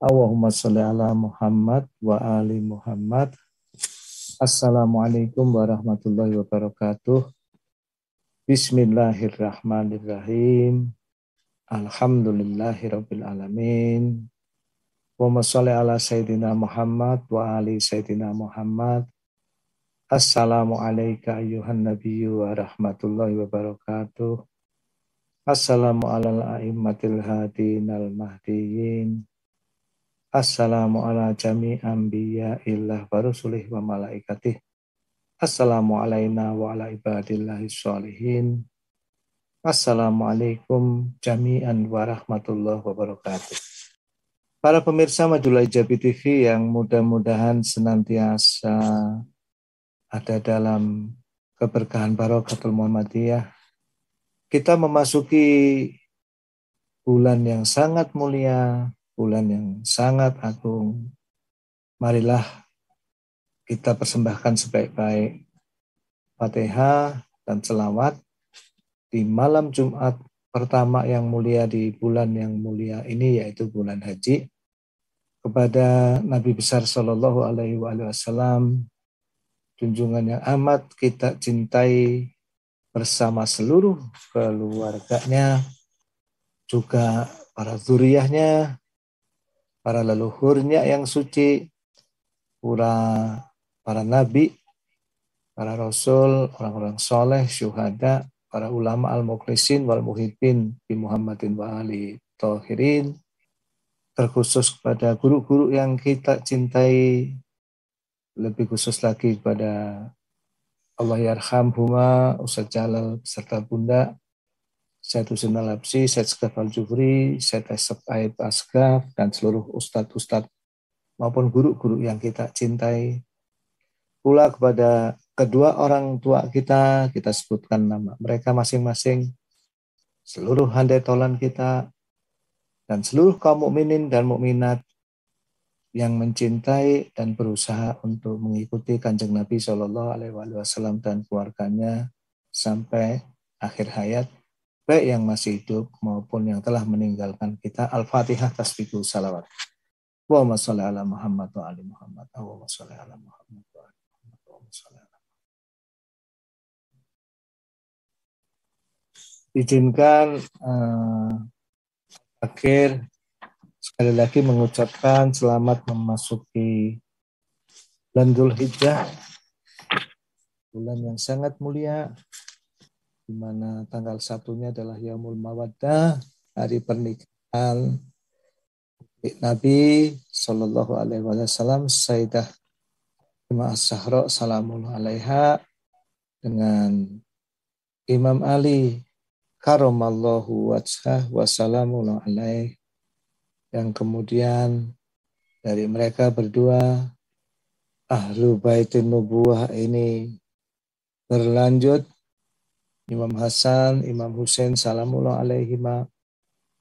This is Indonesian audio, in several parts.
Allahumma salli ala Muhammad wa ali Muhammad. Assalamualaikum warahmatullahi wabarakatuh. Bismillahirrahmanirrahim. Alhamdulillahirabbil alamin. Wa salli ala Sayyidina Muhammad wa ali Sayyidina Muhammad. Assalamualaikum ayuhan nabiyyu wa rahmatullahi wa barakatuh. Assalamu ala al-a'immatil hadin al-mahdiyin. Assalamu ala jami ambiya illah wa rusulih wa malaikatih. Assalamu alaina wa ala ibadillahi sholihin. Assalamualaikum jami'an warahmatullahi wabarakatuh. Para pemirsa Majulah Jabi TV yang mudah-mudahan senantiasa ada dalam keberkahan Barokatul Muhammadiyah. Kita memasuki bulan yang sangat mulia, bulan yang sangat agung. Marilah kita persembahkan sebaik-baik Fatihah dan selawat di malam Jumat pertama yang mulia di bulan yang mulia ini yaitu bulan haji kepada Nabi besar Shallallahu alaihi wasallam junjungan yang amat kita cintai bersama seluruh keluarganya juga para zuriyahnya para leluhurnya yang suci, para para nabi, para rasul, orang-orang soleh, syuhada, para ulama al muklisin wal muhibbin di Muhammadin wa ali tohirin terkhusus kepada guru-guru yang kita cintai lebih khusus lagi kepada Allah yarham huma Ustaz Jalal serta Bunda Syed Husin Al-Habsi, Syed Sekaf Al-Jufri, Syed Aib Asgaf, dan seluruh ustad-ustad maupun guru-guru yang kita cintai. Pula kepada kedua orang tua kita, kita sebutkan nama mereka masing-masing, seluruh handai tolan kita, dan seluruh kaum mukminin dan mukminat yang mencintai dan berusaha untuk mengikuti kanjeng Nabi Shallallahu Alaihi Wasallam dan keluarganya sampai akhir hayat baik yang masih hidup maupun yang telah meninggalkan kita. Al-Fatihah tasbihul salawat. Allahumma sholli ala Muhammad wa ali Muhammad. Allahumma sholli ala Muhammad wa ali Muhammad. Allahumma sholli ala Izinkan uh, akhir sekali lagi mengucapkan selamat memasuki bulan Dzulhijjah bulan yang sangat mulia di mana tanggal satunya adalah Yaumul Mawaddah, hari pernikahan Nabi Shallallahu Alaihi Wasallam Sayyidah Imam Sahro Salamul Alaiha dengan Imam Ali Karomallahu Wajah Wasalamul Alaih yang kemudian dari mereka berdua Ahlu Baitin Nubuah ini berlanjut Imam Hasan, Imam Husain salamullah alaihima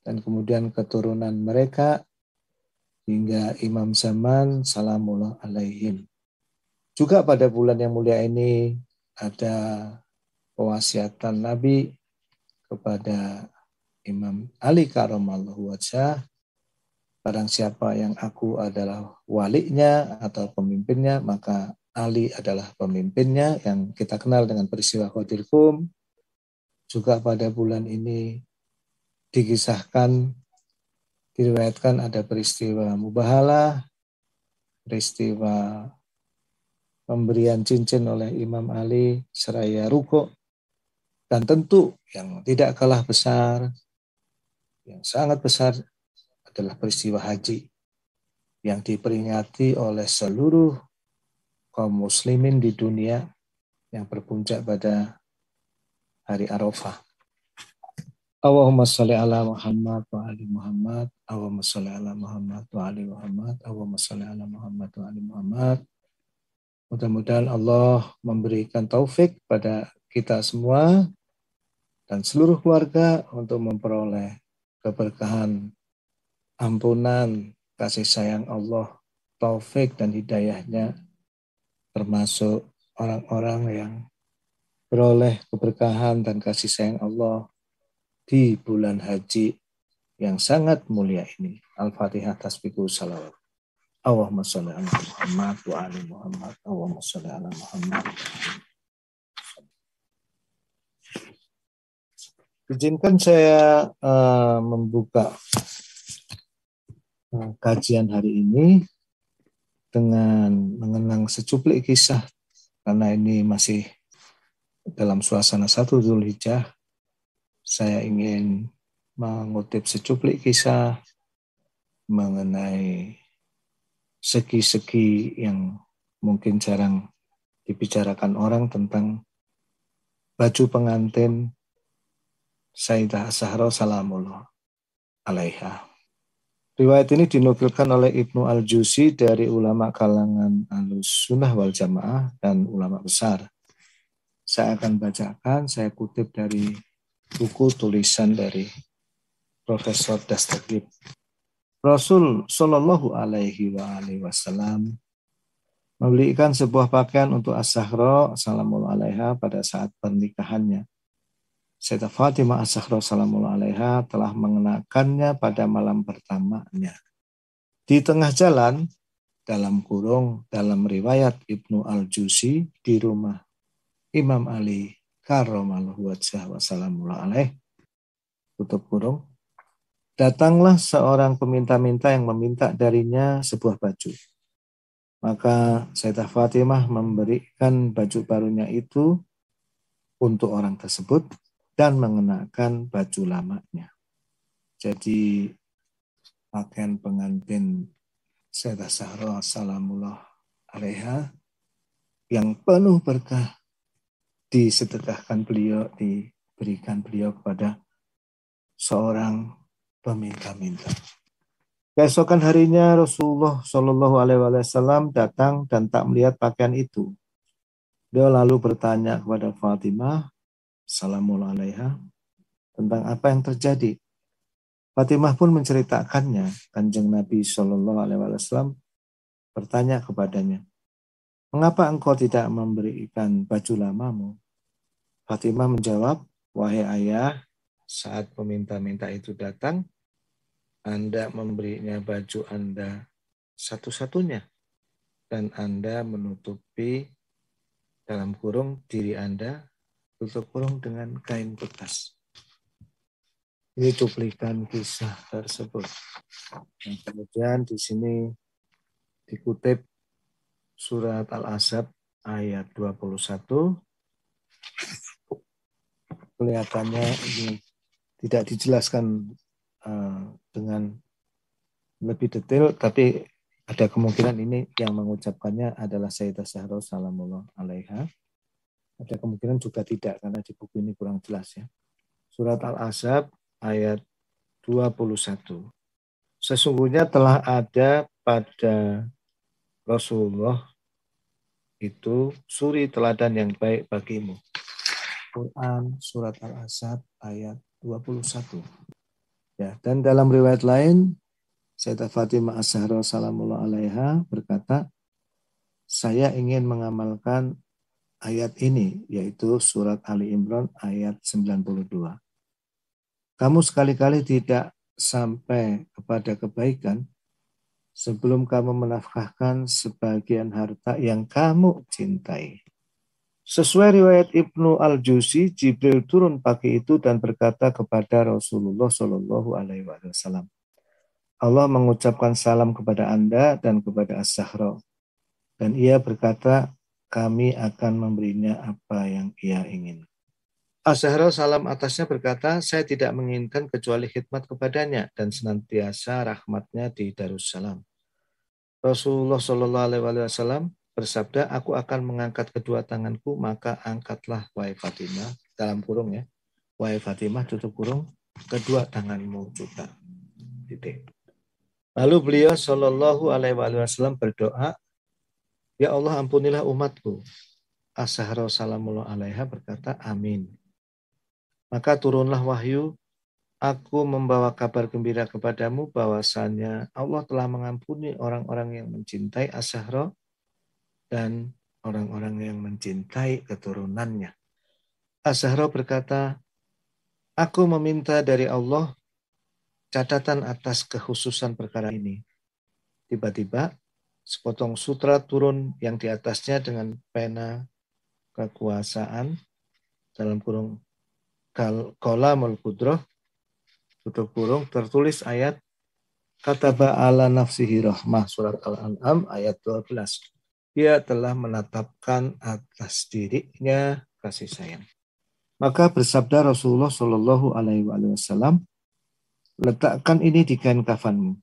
dan kemudian keturunan mereka hingga Imam Zaman salamullah alaihim. Juga pada bulan yang mulia ini ada pewasiatan Nabi kepada Imam Ali Karomallahu Wajah. Barang siapa yang aku adalah waliknya atau pemimpinnya, maka Ali adalah pemimpinnya yang kita kenal dengan peristiwa Khotil juga pada bulan ini dikisahkan diriwayatkan ada peristiwa mubahalah peristiwa pemberian cincin oleh Imam Ali seraya ruko dan tentu yang tidak kalah besar yang sangat besar adalah peristiwa haji yang diperingati oleh seluruh kaum muslimin di dunia yang berpuncak pada hari Arafah. Allahumma sholli ala Muhammad wa ali Muhammad. Allahumma salli ala Muhammad wa ali Muhammad. Allahumma salli ala Muhammad wa ali Muhammad. Mudah-mudahan Allah memberikan taufik pada kita semua dan seluruh keluarga untuk memperoleh keberkahan, ampunan, kasih sayang Allah, taufik dan hidayahnya termasuk orang-orang yang beroleh keberkahan dan kasih sayang Allah di bulan haji yang sangat mulia ini. Al-Fatihah tasbihu salawat. Allahumma salli ala Muhammad wa ali Muhammad. Allahumma salli ala Muhammad. Izinkan saya uh, membuka eh, kajian hari ini dengan mengenang secuplik kisah karena ini masih dalam suasana satu Zulhijjah, saya ingin mengutip secuplik kisah mengenai segi-segi yang mungkin jarang dibicarakan orang tentang baju pengantin Sayyidah Sahra Salamullah alaiha. Riwayat ini dinukilkan oleh Ibnu Al-Jusi dari ulama kalangan Al-Sunnah wal Jamaah dan ulama besar saya akan bacakan, saya kutip dari buku tulisan dari Profesor Dastagib. Rasul Sallallahu Alaihi Wasallam membelikan sebuah pakaian untuk As-Sahra Salamul Alaiha pada saat pernikahannya. Seta Fatimah As-Sahra Alaiha telah mengenakannya pada malam pertamanya. Di tengah jalan, dalam kurung dalam riwayat Ibnu Al-Jusi di rumah Imam Ali karramallahu wajah Wassalamualaikum Tutup kurung. Datanglah seorang peminta-minta yang meminta darinya sebuah baju. Maka Sayyidah Fatimah memberikan baju barunya itu untuk orang tersebut dan mengenakan baju lamanya. Jadi pakaian pengantin Sayyidah Sahra Salamullah Aleha yang penuh berkah disedekahkan beliau, diberikan beliau kepada seorang peminta-minta. Keesokan harinya Rasulullah Shallallahu Alaihi Wasallam datang dan tak melihat pakaian itu. Dia lalu bertanya kepada Fatimah, Assalamualaikum, Alaiha, tentang apa yang terjadi. Fatimah pun menceritakannya. Kanjeng Nabi Shallallahu Alaihi Wasallam bertanya kepadanya, mengapa engkau tidak memberikan baju lamamu? Fatimah menjawab, wahai ayah, saat peminta-minta itu datang, Anda memberinya baju Anda satu-satunya. Dan Anda menutupi dalam kurung diri Anda, tutup kurung dengan kain bekas. Ini cuplikan kisah tersebut. Dan kemudian di sini dikutip surat al asad ayat 21. Kelihatannya ini tidak dijelaskan uh, dengan lebih detail, tapi ada kemungkinan ini yang mengucapkannya adalah Sayyidah Syahrul Salamullah Alaiha. Ada kemungkinan juga tidak, karena di buku ini kurang jelas ya. Surat al azab ayat 21. Sesungguhnya telah ada pada Rasulullah itu suri teladan yang baik bagimu. Quran Surat Al-Asad ayat 21. Ya, dan dalam riwayat lain, Sayyidah Fatimah As-Zahra Salamullah Alaiha berkata, saya ingin mengamalkan ayat ini, yaitu surat Ali Imran ayat 92. Kamu sekali-kali tidak sampai kepada kebaikan, sebelum kamu menafkahkan sebagian harta yang kamu cintai. Sesuai riwayat Ibnu Al-Jusi, Jibril turun pagi itu dan berkata kepada Rasulullah Shallallahu Alaihi Wasallam, Allah mengucapkan salam kepada anda dan kepada As-Sahra. Dan ia berkata, kami akan memberinya apa yang ia ingin. as salam atasnya berkata, saya tidak menginginkan kecuali khidmat kepadanya dan senantiasa rahmatnya di Darussalam. Rasulullah Shallallahu Alaihi Wasallam bersabda, aku akan mengangkat kedua tanganku, maka angkatlah wahai Fatimah dalam kurung ya, wahai Fatimah tutup kurung, kedua tanganmu juga. Titik. Lalu beliau Shallallahu Alaihi Wasallam berdoa, ya Allah ampunilah umatku. Asyhadu salamullah alaiha berkata, amin. Maka turunlah wahyu Aku membawa kabar gembira kepadamu bahwasanya Allah telah mengampuni orang-orang yang mencintai Asyahra dan orang-orang yang mencintai keturunannya. Asyahra berkata, Aku meminta dari Allah catatan atas kehususan perkara ini. Tiba-tiba sepotong sutra turun yang di atasnya dengan pena kekuasaan dalam kurung kolamul kudroh tutup kurung tertulis ayat kataba ala nafsihi rahmah surat al-an'am ayat 12 dia telah menatapkan atas dirinya kasih sayang maka bersabda Rasulullah Shallallahu alaihi wasallam letakkan ini di kain kafanmu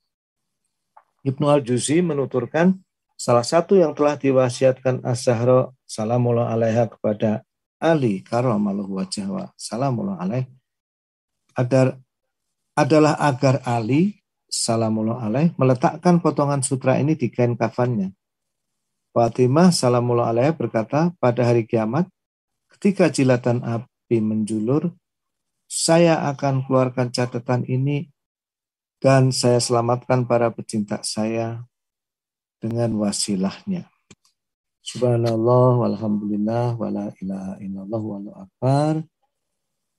Ibnu Al-Juzi menuturkan salah satu yang telah diwasiatkan As-Zahra salamullah alaiha kepada Ali karamallahu wajhahu salamullah alaih ada adalah agar Ali salamullah alaih meletakkan potongan sutra ini di kain kafannya. Fatimah salamullah alaih berkata, pada hari kiamat, ketika jilatan api menjulur, saya akan keluarkan catatan ini dan saya selamatkan para pecinta saya dengan wasilahnya. Subhanallah, walhamdulillah, wala ilaha illallah, walau akbar.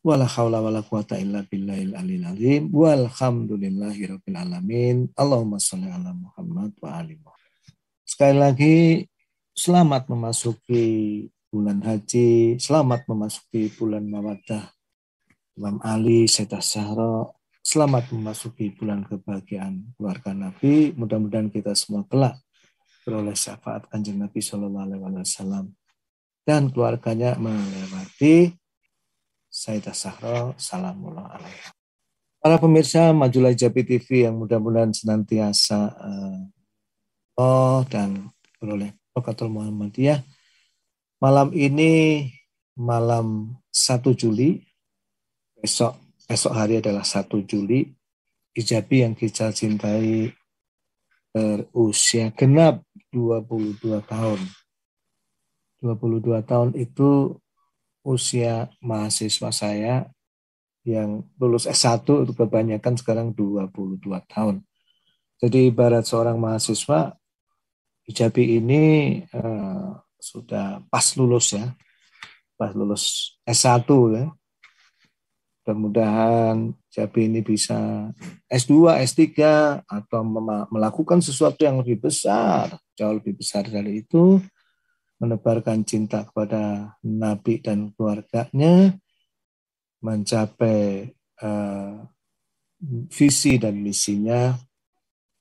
Wala haula wala quwata illa billahil alil azim. Walhamdulillahi rabbil alamin. Allahumma shalli ala Muhammad wa ali Sekali lagi selamat memasuki bulan haji, selamat memasuki bulan mawaddah. Imam Ali, Sayyidah Syahra, selamat memasuki bulan kebahagiaan keluarga Nabi. Mudah-mudahan kita semua kelak beroleh syafaat kanjeng Nabi Shallallahu Alaihi Wasallam dan keluarganya melewati Sayyidah Sahra Salamullah alaikum. Para pemirsa Majulah Jabi TV yang mudah-mudahan senantiasa uh, oh dan beroleh Rokatul Muhammadiyah. Malam ini malam 1 Juli, besok besok hari adalah 1 Juli. Hijabi yang kita cintai berusia genap 22 tahun. 22 tahun itu usia mahasiswa saya yang lulus S1 itu kebanyakan sekarang 22 tahun. Jadi ibarat seorang mahasiswa hijabi ini eh, sudah pas lulus ya. Pas lulus S1 ya. Mudah-mudahan hijabi ini bisa S2, S3 atau melakukan sesuatu yang lebih besar, jauh lebih besar dari itu menebarkan cinta kepada Nabi dan keluarganya, mencapai uh, visi dan misinya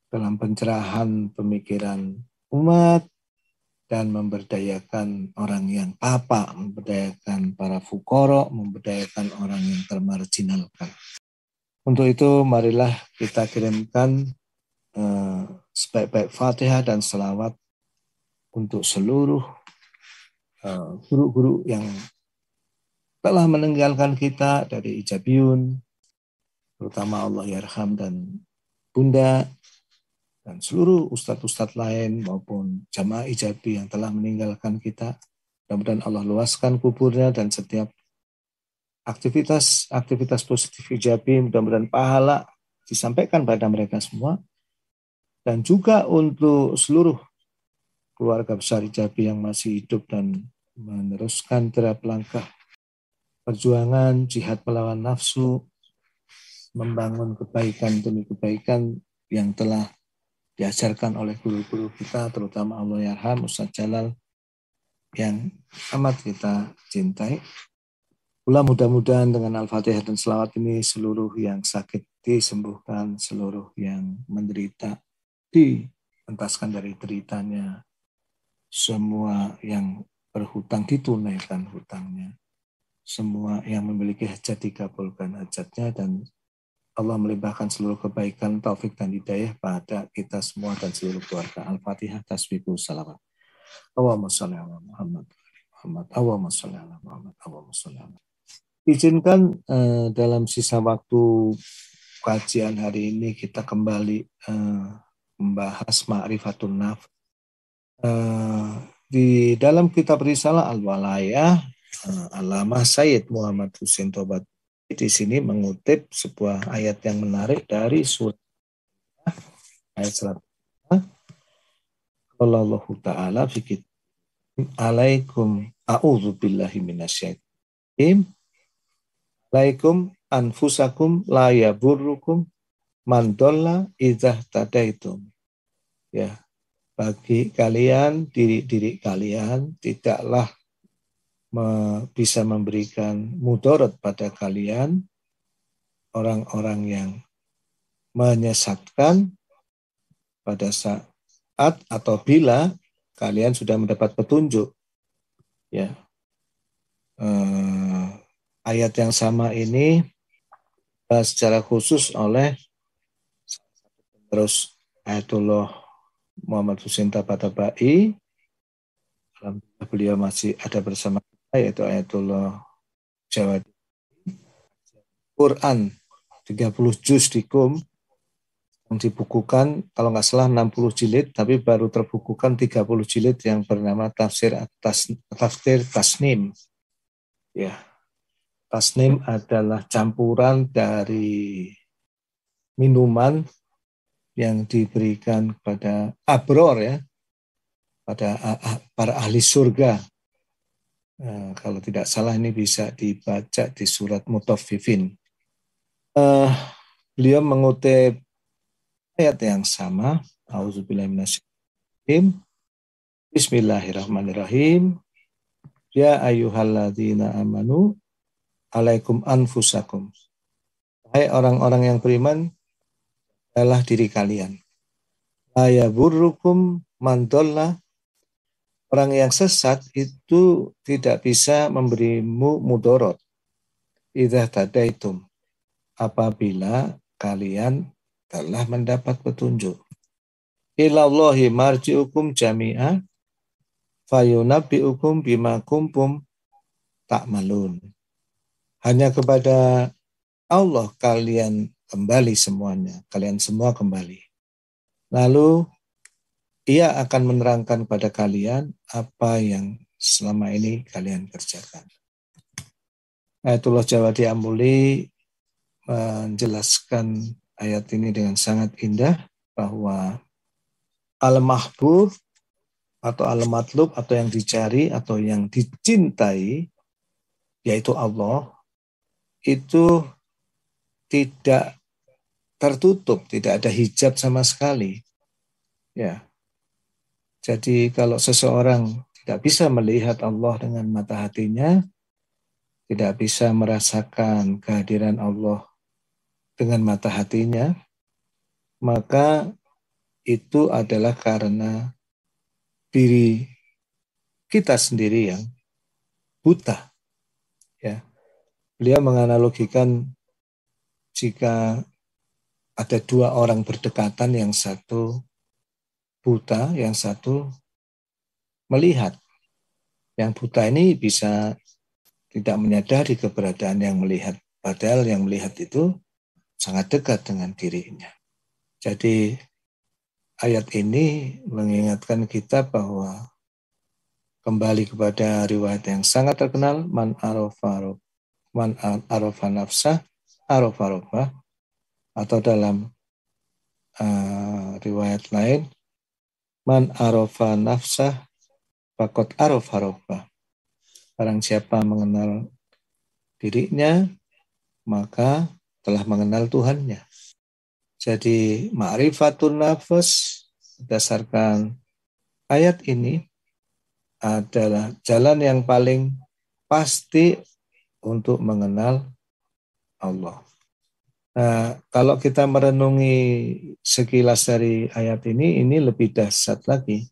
dalam pencerahan pemikiran umat dan memberdayakan orang yang apa? memberdayakan para fukoro, memberdayakan orang yang termarginalkan. Untuk itu marilah kita kirimkan uh, sebaik-baik fatihah dan selawat untuk seluruh Eh, guru-guru yang telah meninggalkan kita dari Ijabiyun, terutama Allah Yarham dan Bunda, dan seluruh ustadz-ustadz lain maupun jamaah ijabi yang telah meninggalkan kita. Mudah-mudahan Allah luaskan kuburnya dan setiap aktivitas-aktivitas positif ijabi mudah-mudahan pahala disampaikan pada mereka semua. Dan juga untuk seluruh keluarga besar ijabi yang masih hidup dan meneruskan terap langkah perjuangan jihad melawan nafsu, membangun kebaikan demi kebaikan yang telah diajarkan oleh guru-guru kita, terutama Allah Yarham, Ustaz Jalal, yang amat kita cintai. Pula mudah-mudahan dengan Al-Fatihah dan selawat ini seluruh yang sakit disembuhkan, seluruh yang menderita dihentaskan dari deritanya, semua yang berhutang ditunaikan hutangnya. Semua yang memiliki hajat dikabulkan hajatnya dan Allah melimpahkan seluruh kebaikan, taufik dan hidayah pada kita semua dan seluruh keluarga. Al-Fatihah, tasbihku, salamat. Allahumma salli ala Muhammad. Muhammad. Allahumma salli ala Muhammad. Allahumma salli ala Izinkan eh, dalam sisa waktu kajian hari ini kita kembali eh, membahas ma'rifatun naf. Eh, di dalam kitab Risalah al walayah eh, Alamah Sayyid Muhammad Hussein Tobat di sini mengutip sebuah ayat yang menarik dari surat ayat 100 Kalau Allah Ta'ala fikir alaikum a'udzu billahi minasyaitonir alaikum anfusakum la yaburrukum man dolla tadaitum ya bagi kalian diri diri kalian tidaklah me, bisa memberikan mudarat pada kalian orang-orang yang menyesatkan pada saat atau bila kalian sudah mendapat petunjuk ya eh, ayat yang sama ini secara khusus oleh terus ayatullah Muhammad Husin Tabatabai. Alhamdulillah beliau masih ada bersama kita yaitu Ayatullah Jawa. Quran 30 juz dikum yang dibukukan kalau nggak salah 60 jilid tapi baru terbukukan 30 jilid yang bernama tafsir atas tafsir tasnim ya tasnim adalah campuran dari minuman yang diberikan kepada abror ya, pada para ahli surga. Eh, kalau tidak salah ini bisa dibaca di surat Mutaffifin. Uh, beliau mengutip ayat yang sama, Auzubillahiminasyaitim, Bismillahirrahmanirrahim, Ya ayyuhalladzina amanu, alaikum anfusakum. Hai orang-orang yang beriman, adalah diri kalian. Ayaburukum mantola Orang yang sesat itu tidak bisa memberimu mudorot. Idah tadaitum. Apabila kalian telah mendapat petunjuk. Ilallahi marji'ukum jami'a fayunabbi'ukum bima kumpum tak malun. Hanya kepada Allah kalian kembali semuanya, kalian semua kembali. Lalu ia akan menerangkan pada kalian apa yang selama ini kalian kerjakan. Ayatullah Jawadi Ambuli menjelaskan ayat ini dengan sangat indah bahwa al-mahbub atau al-matlub atau yang dicari atau yang dicintai yaitu Allah itu tidak tertutup, tidak ada hijab sama sekali. Ya. Jadi kalau seseorang tidak bisa melihat Allah dengan mata hatinya, tidak bisa merasakan kehadiran Allah dengan mata hatinya, maka itu adalah karena diri kita sendiri yang buta. Ya. Beliau menganalogikan jika ada dua orang berdekatan, yang satu buta, yang satu melihat. Yang buta ini bisa tidak menyadari keberadaan yang melihat, padahal yang melihat itu sangat dekat dengan dirinya. Jadi ayat ini mengingatkan kita bahwa kembali kepada riwayat yang sangat terkenal man arofa man arofa nafsa arofa atau dalam uh, riwayat lain man arofa nafsah pakot arof harofa barang siapa mengenal dirinya maka telah mengenal Tuhannya jadi ma'rifatun nafas berdasarkan ayat ini adalah jalan yang paling pasti untuk mengenal Allah. Nah, kalau kita merenungi sekilas dari ayat ini, ini lebih dahsyat lagi.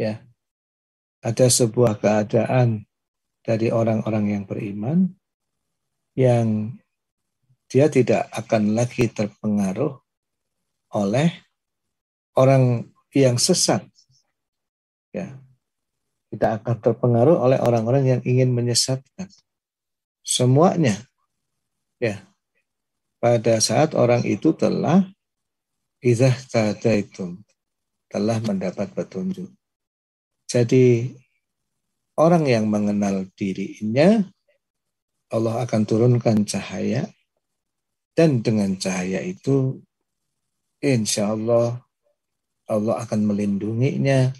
Ya, ada sebuah keadaan dari orang-orang yang beriman yang dia tidak akan lagi terpengaruh oleh orang yang sesat. Ya, tidak akan terpengaruh oleh orang-orang yang ingin menyesatkan. Semuanya, ya, pada saat orang itu telah tada itu telah mendapat petunjuk. Jadi orang yang mengenal dirinya, Allah akan turunkan cahaya dan dengan cahaya itu insya Allah Allah akan melindunginya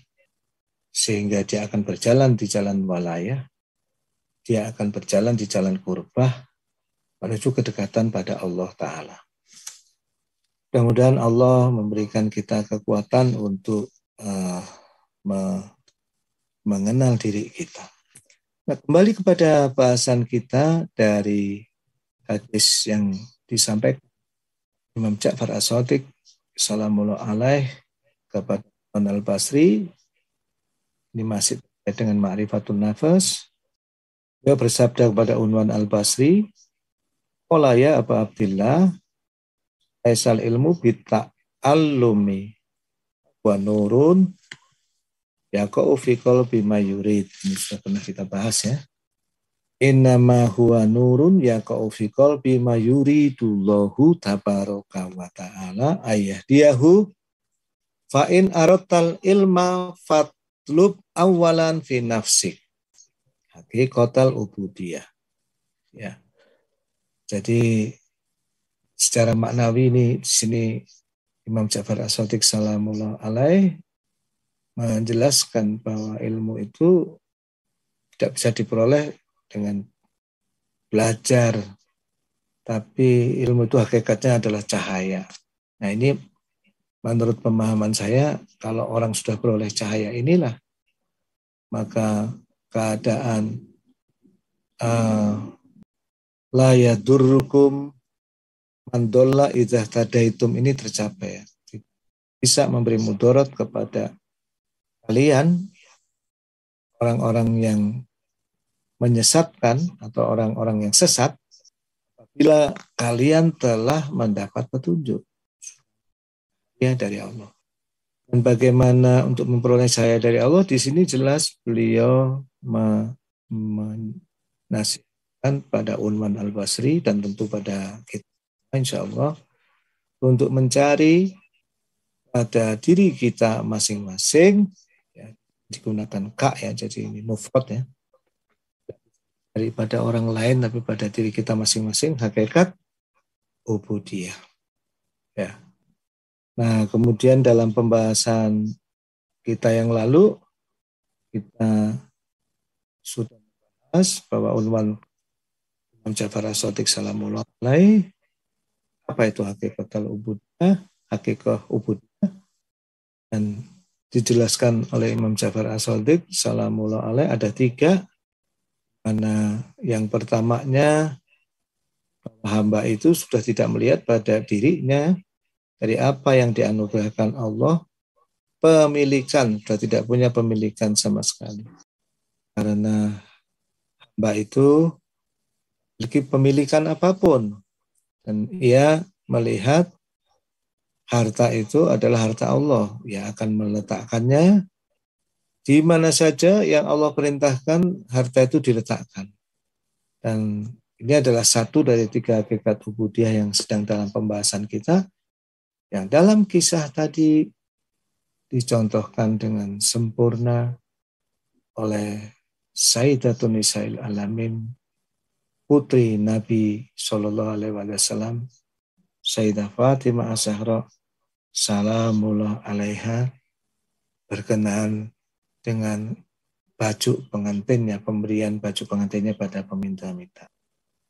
sehingga dia akan berjalan di jalan walaya, dia akan berjalan di jalan kurbah, menuju kedekatan pada Allah Ta'ala. Mudah-mudahan Allah memberikan kita kekuatan untuk uh, me mengenal diri kita. Nah, kembali kepada bahasan kita dari hadis yang disampaikan Imam Ja'far As-Sadiq Salamullah alaih kepada Al Basri ini masih dengan ma'rifatun nafas. Dia bersabda kepada Unwan Al Basri, Kola ya Abu Abdillah Aisal ilmu bita alumi wa nurun ya ko fikol bima yurid ini sudah pernah kita bahas ya innama huwa nurun ya ko fikol bima yuridullahu tabaraka wa ta'ala ayah diahu fa'in arotal ilma fatlub awalan fi nafsik hakikotal ubudiyah ya jadi secara maknawi ini di sini Imam Ja'far As-Sadiq salamullah alaih menjelaskan bahwa ilmu itu tidak bisa diperoleh dengan belajar tapi ilmu itu hakikatnya adalah cahaya. Nah ini menurut pemahaman saya kalau orang sudah beroleh cahaya inilah maka keadaan uh, la yadurrukum man dolla idzah tadaitum ini tercapai. ya Bisa memberi mudorot kepada kalian orang-orang yang menyesatkan atau orang-orang yang sesat bila kalian telah mendapat petunjuk ya dari Allah. Dan bagaimana untuk memperoleh saya dari Allah di sini jelas beliau menasih sampaikan pada Unwan Al-Basri dan tentu pada kita insya Allah untuk mencari pada diri kita masing-masing ya, digunakan kak ya jadi ini mufrad ya daripada orang lain tapi pada diri kita masing-masing hakikat ubudiyah ya nah kemudian dalam pembahasan kita yang lalu kita sudah membahas bahwa ulwan Imam Jafar as salamullah Apa itu hakikat al-ubudah? Hakikat ubud Dan dijelaskan oleh Imam Jafar as salamullah alaih ada tiga. Mana yang pertamanya hamba itu sudah tidak melihat pada dirinya dari apa yang dianugerahkan Allah pemilikan sudah tidak punya pemilikan sama sekali karena hamba itu memiliki pemilikan apapun. Dan hmm. ia melihat harta itu adalah harta Allah. Ia akan meletakkannya di mana saja yang Allah perintahkan, harta itu diletakkan. Dan ini adalah satu dari tiga hakikat hubudiah yang sedang dalam pembahasan kita. Yang dalam kisah tadi dicontohkan dengan sempurna oleh Sayyidatun Nisa'il Alamin putri Nabi Shallallahu Alaihi Wasallam, Sayyidah Fatimah Az-Zahra, Salamullah Alaiha, berkenaan dengan baju pengantinnya, pemberian baju pengantinnya pada peminta-minta.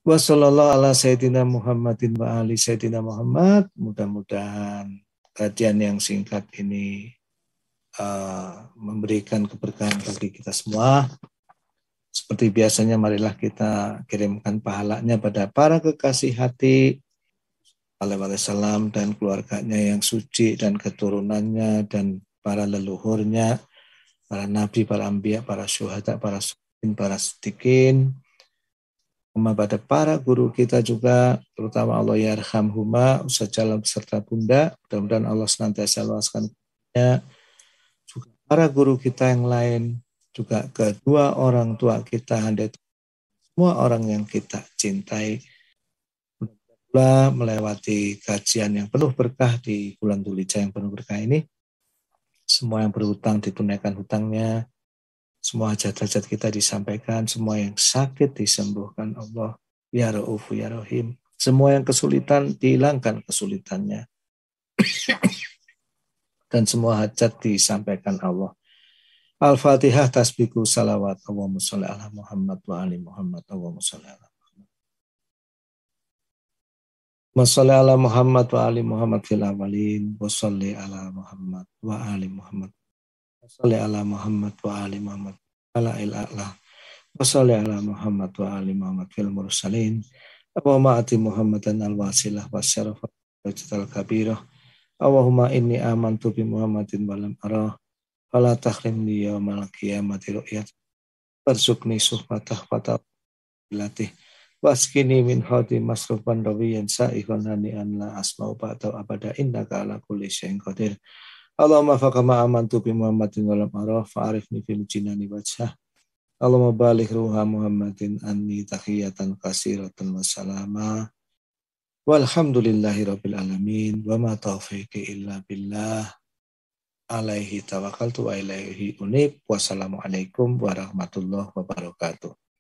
Wassalamualaikum ala Sayyidina Muhammadin wa ali Sayyidina Muhammad. Mudah-mudahan kajian yang singkat ini uh, memberikan keberkahan bagi kita semua. Seperti biasanya marilah kita kirimkan pahalanya pada para kekasih hati salam dan keluarganya yang suci dan keturunannya dan para leluhurnya, para nabi, para ambia, para syuhada, para sukin, para setikin, pada para guru kita juga, terutama Allah Yarham ya Huma, Ustaz Jalan beserta Bunda, mudah-mudahan Allah senantiasa luaskan juga para guru kita yang lain, juga kedua orang tua kita dan semua orang yang kita cintai. Pula melewati kajian yang penuh berkah di bulan Dulija yang penuh berkah ini, semua yang berhutang ditunaikan hutangnya, semua hajat-hajat kita disampaikan, semua yang sakit disembuhkan Allah. Ya Ra'ufu Ya Rahim. Semua yang kesulitan dihilangkan kesulitannya. Dan semua hajat disampaikan Allah. Al-Fatihah tasbiku salawat Allahumma sholli ala Muhammad wa ali Muhammad Allahumma sholli ala Masalli ala Muhammad wa ali Muhammad fil awalin wa salli ala Muhammad wa ali Muhammad. Salli ala Muhammad wa ali Muhammad ala il a'la. Wa salli ala Muhammad wa ali Muhammad fil mursalin. Allahumma ati Muhammadan al wasilah wa syarafat wa jital kabirah. Allahumma inni amantu bi Muhammadin wa lam arah. Fala tahrimni yaumal qiyamati ru'yat. Persukni suhmatah patah latih. Waskini min hadi masruban rawiyan sa'ihun hani'an la asma'u patah abada inna ala kulis syai'in qadir. Allahumma faqama amantu bi Muhammadin walam arah fa'arifni fil jinani wajah. Allahumma balik ruha Muhammadin anni takhiyatan kasiratan wa salama. Walhamdulillahi rabbil alamin wa ma taufiqi illa billah alaihi tawakkaltu wa ilaihi unib. Wassalamualaikum warahmatullahi wabarakatuh.